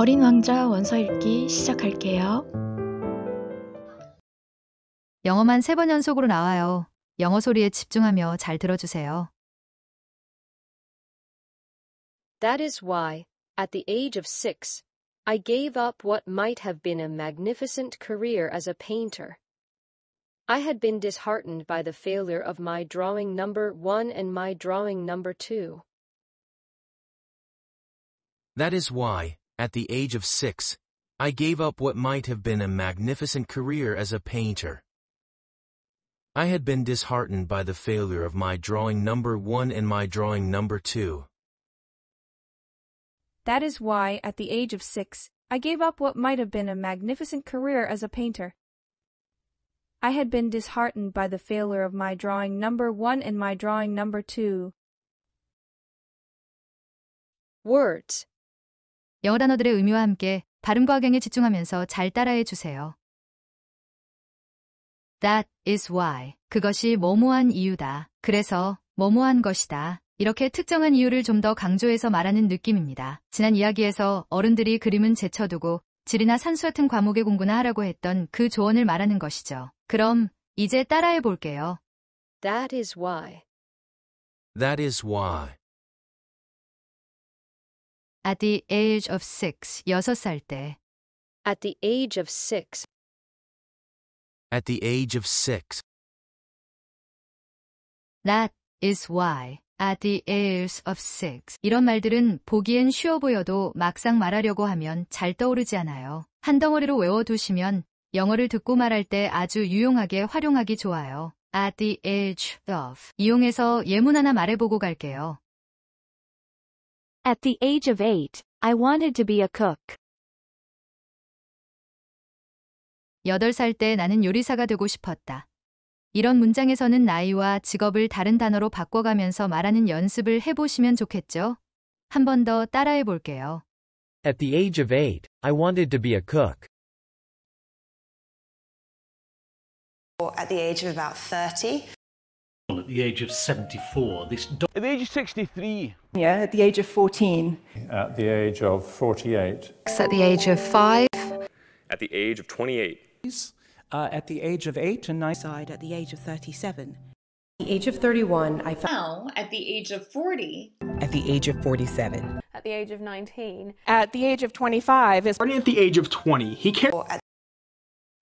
어린 왕자 원서 읽기 시작할게요. 영어만 세 번 연속으로 나와요. 영어 소리에 집중하며 잘 들어주세요. That is why, at the age of six, I gave up what might have been a magnificent career as a painter. I had been disheartened by the failure of my drawing number one and my drawing number two. That is why, at the age of six, I gave up what might have been a magnificent career as a painter. I had been disheartened by the failure of my drawing number one and my drawing number two. That is why, at the age of six, I gave up what might have been a magnificent career as a painter. I had been disheartened by the failure of my drawing number one and my drawing number two. Words 영어 단어들의 의미와 함께 발음과 경에 집중하면서 잘 따라해 주세요. That is why. 그것이 뭐뭐한 이유다. 그래서 뭐뭐한 것이다. 이렇게 특정한 이유를 좀 더 강조해서 말하는 느낌입니다. 지난 이야기에서 어른들이 그림은 제쳐두고 지리나 산수 같은 과목의 공부나 하라고 했던 그 조언을 말하는 것이죠. 그럼 이제 따라해 볼게요. That is why. That is why. At the age of six, 여섯 살 때. At the age of six. At the age of six. That is why. At the age of six. 이런 말들은 보기엔 쉬워 보여도 막상 말하려고 하면 잘 떠오르지 않아요. 한 덩어리로 외워두시면 영어를 듣고 말할 때 아주 유용하게 활용하기 좋아요. At the age of. 이용해서 예문 하나 말해보고 갈게요. At the age of eight, I wanted to be a cook. 8살 때 나는 요리사가 되고 싶었다. 이런 문장에서는 나이와 직업을 다른 단어로 바꿔가면서 말하는 연습을 해보시면 좋겠죠? 한 번 더 따라해 볼게요. At the age of eight, I wanted to be a cook. At the age of about 30, at the age of 74. This at the age of 63. Yeah, at the age of 14. At the age of 48. At the age of 5. At the age of 28. Uh, at the age of 8 and 9. Side at the age of 37. At the age of 31, I fell. at the age of 40. At the age of 47. At the age of 19. At the age of 25. Is... Starting at the age of 20. He cared.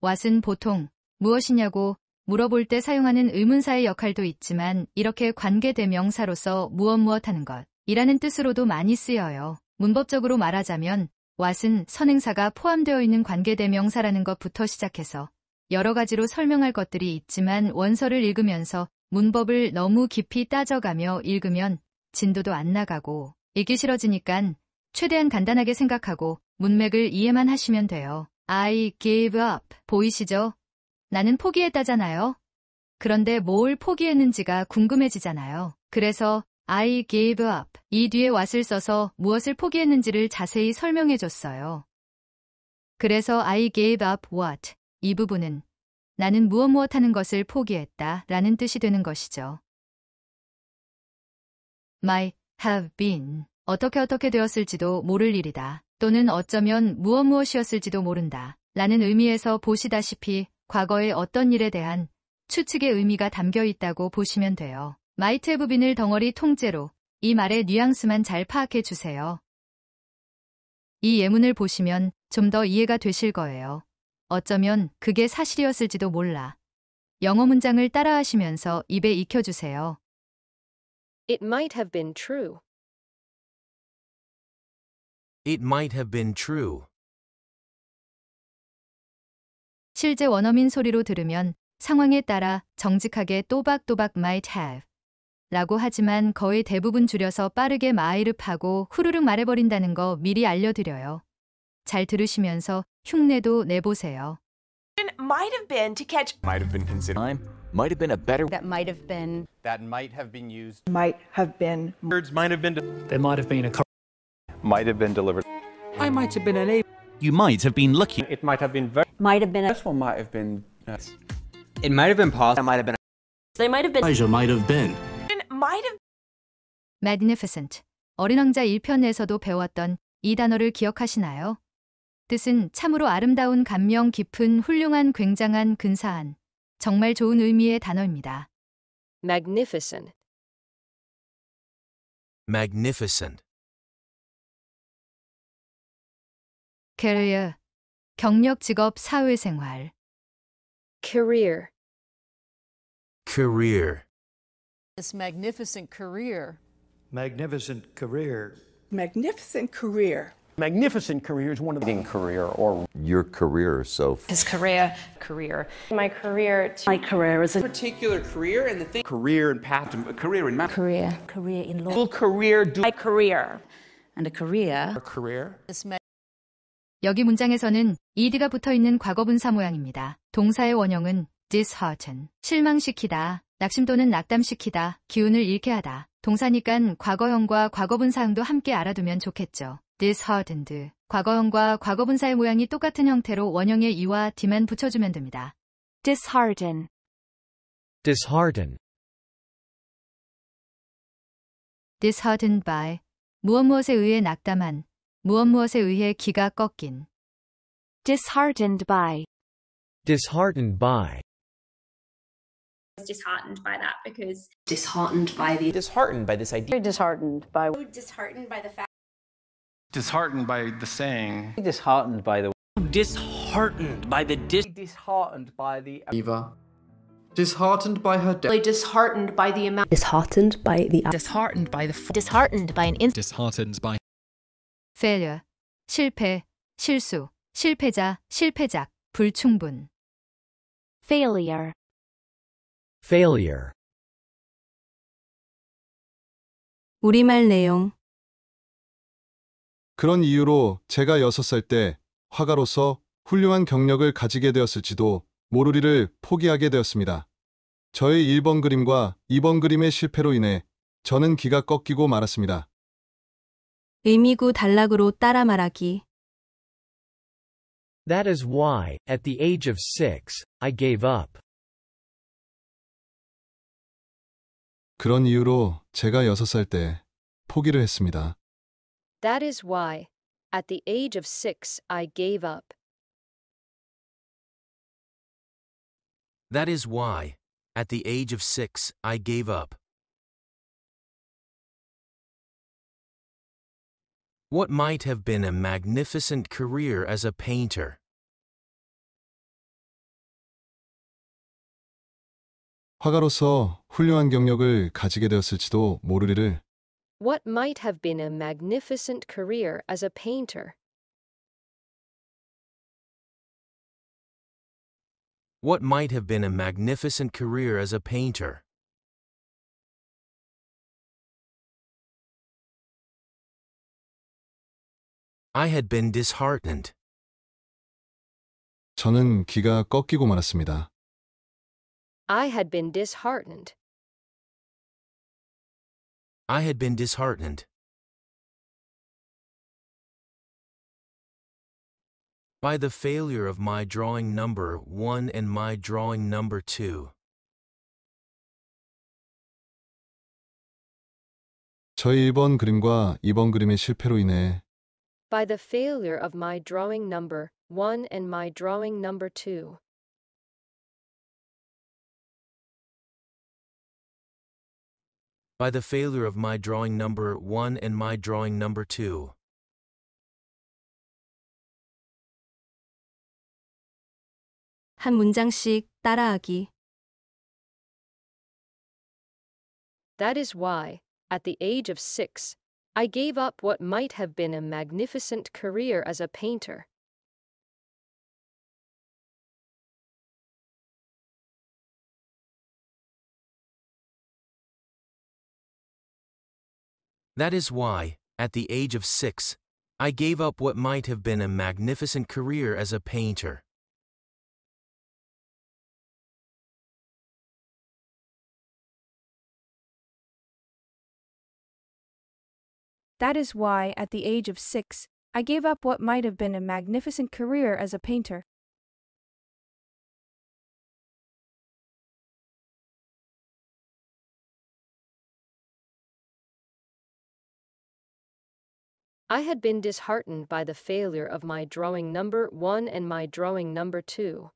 왓은 보통 무엇이냐고 물어볼 때 사용하는 의문사의 역할도 있지만 이렇게 관계대명사로서 무엇무엇하는 것이라는 뜻으로도 많이 쓰여요. 문법적으로 말하자면 왓은 선행사가 포함되어 있는 관계대명사라는 것부터 시작해서 여러 가지로 설명할 것들이 있지만 원서를 읽으면서 문법을 너무 깊이 따져가며 읽으면 진도도 안 나가고 읽기 싫어지니까 최대한 간단하게 생각하고 문맥을 이해만 하시면 돼요. I gave up. 보이시죠? 나는 포기했다잖아요. 그런데 뭘 포기했는지가 궁금해지잖아요. 그래서 I gave up 이 뒤에 what을 써서 무엇을 포기했는지를 자세히 설명해 줬어요. 그래서 I gave up what 이 부분은 나는 무엇 무엇 하는 것을 포기했다 라는 뜻이 되는 것이죠. my have been 어떻게 어떻게 되었을지도 모를 일이다 또는 어쩌면 무엇 무엇이었을지도 모른다 라는 의미에서 보시다시피 과거의 어떤 일에 대한 추측의 의미가 담겨 있다고 보시면 돼요. 마이트 에 부빈을 덩어리 통째로 이 말의 뉘앙스만 잘 파악해 주세요. 이 예문을 보시면 좀 더 이해가 되실 거예요. 어쩌면 그게 사실이었을지도 몰라. 영어 문장을 따라하시면서 입에 익혀주세요. It might have been true. It might have been true. 실제 원어민 소리로 들으면 상황에 따라 정직하게 또박또박 might have 라고 하지만 거의 대부분 줄여서 빠르게 마이르파고 후루룩 말해버린다는 거 미리 알려드려요. 잘 들으시면서 흉내도 내보세요. might have been to catch might have been considered time might have been a better that might have been that might have been used might have been words might have been there might have been a might have been delivered I might have been unable You might have been lucky. It might have been very. Might have been. A- this one might have been. Uh, it might have been possible. might have been. They might have been. Elijah might have been. Might have. Magnificent. 어린왕자 왕자 1편에서도 배웠던 이 단어를 기억하시나요? 뜻은 참으로 아름다운 감명 깊은 훌륭한 굉장한 근사한 정말 좋은 의미의 단어입니다. magnificent magnificent career 경력 직업 사회생활 career career this magnificent career magnificent career magnificent career magnificent career is one of the career or your career so his career career my career my career is a particular career and the thing career and path to career in my career career in law career do my career and a career a career this 여기 문장에서는 이 d 가 붙어 있는 과거분사 모양입니다. 동사의 원형은 dishearten, 실망시키다, 낙심 또는 낙담시키다, 기운을 잃게 하다. 동사니깐 과거형과 과거분사형도 함께 알아두면 좋겠죠. disheartened. 과거형과 과거분사의 모양이 똑같은 형태로 원형의 이와 d만 붙여주면 됩니다. dishearten. dishearten. disheartened by 무엇 무엇에 의해 낙담한 무엇 무엇에 의해 기가 꺾인 disheartened by disheartened by disheartened by that because disheartened by the disheartened by this idea disheartened by disheartened by the fact disheartened by the saying disheartened by the disheartened by the dis disheartened by the Eva disheartened by her death disheartened by the amount disheartened by the disheartened by the disheartened by an instant disheartened by failure, 실패, 실수, 실패자, 실패작, 불충분. failure, failure. 우리말 내용 그런 이유로 제가 6살 때 화가로서 훌륭한 경력을 가지게 되었을지도 모르리를 포기하게 되었습니다. 저의 1번 그림과 2번 그림의 실패로 인해 저는 기가 꺾이고 말았습니다. 의미구 단락으로 따라 말하기. That is why, at the age of six, I gave up. 그런 이유로 제가 6살 때 포기를 했습니다. That is why, at the age of six, I gave up. That is why, at the age of six, I gave up. What might have been a magnificent career as a painter. What might have been a magnificent career as a painter. What might have been a magnificent career as a painter. I had been disheartened. 저는 기가 꺾이고 말았습니다. I had been disheartened. I had been disheartened. By the failure of my drawing number 1 and my drawing number 2. 저희 1번 그림과 2번 그림의 실패로 인해 by the failure of my drawing number 1 and my drawing number 2. By the failure of my drawing number 1 and my drawing number 2. 한 문장씩 따라하기. That is why, at the age of six, I gave up what might have been a magnificent career as a painter. That is why, at the age of six, I gave up what might have been a magnificent career as a painter. That is why, at the age of six, I gave up what might have been a magnificent career as a painter. I had been disheartened by the failure of my drawing number one and my drawing number two.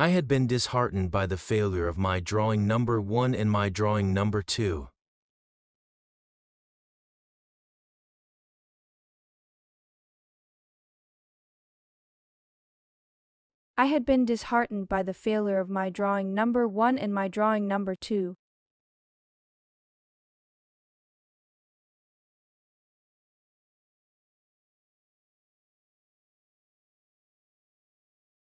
I had been disheartened by the failure of my drawing number 1 and my drawing number 2. I had been disheartened by the failure of my drawing number 1 and my drawing number 2.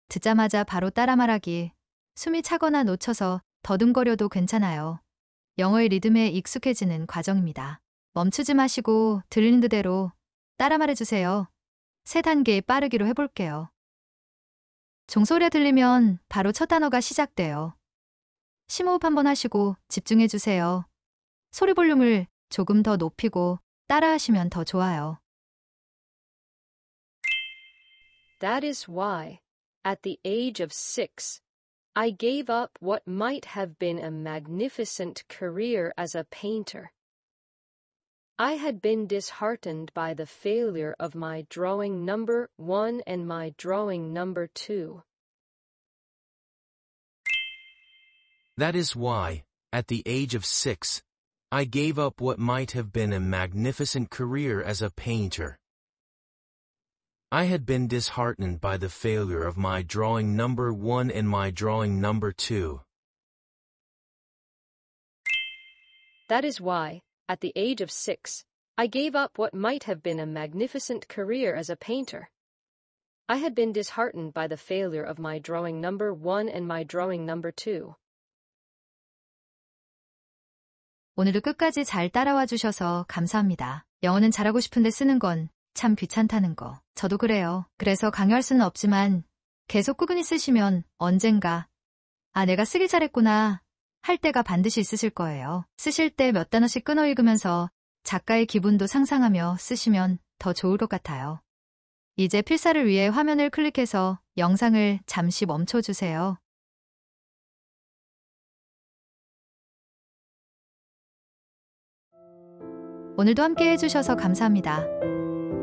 듣자마자 바로 따라 말하기. 숨이 차거나 놓쳐서 더듬거려도 괜찮아요. 영어의 리듬에 익숙해지는 과정입니다. 멈추지 마시고 들리는 그대로 따라 말해주세요. 세 단계 빠르기로 해볼게요. 종소리가 들리면 바로 첫 단어가 시작돼요. 심호흡 한번 하시고 집중해주세요. 소리 볼륨을 조금 더 높이고 따라하시면 더 좋아요. That is why. At the age of six, I gave up what might have been a magnificent career as a painter. I had been disheartened by the failure of my drawing number one and my drawing number two. That is why, at the age of six, I gave up what might have been a magnificent career as a painter. I had been disheartened by the failure of my drawing number 1 and my drawing number 2. That is why, at the age of six, I gave up what might have been a magnificent career as a painter. I had been disheartened by the failure of my drawing number 1 and my drawing number 2. 오늘도 끝까지 잘 따라와 주셔서 감사합니다. 영어는 잘하고 싶은데 쓰는 건참 귀찮다는 거. 저도 그래요. 그래서 강요할 수는 없지만 계속 꾸준히 쓰시면 언젠가 아 내가 쓰기 잘했구나 할 때가 반드시 있으실 거예요. 쓰실 때 몇 단어씩 끊어 읽으면서 작가의 기분도 상상하며 쓰시면 더 좋을 것 같아요. 이제 필사를 위해 화면을 클릭해서 영상을 잠시 멈춰주세요. 오늘도 함께 해주셔서 감사합니다.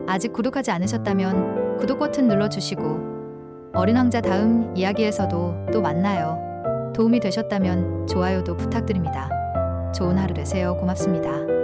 아직 구독하지 않으셨다면 구독 버튼 눌러주시고 어린 왕자 다음 이야기에서도 또 만나요. 도움이 되셨다면 좋아요도 부탁드립니다. 좋은 하루 되세요. 고맙습니다.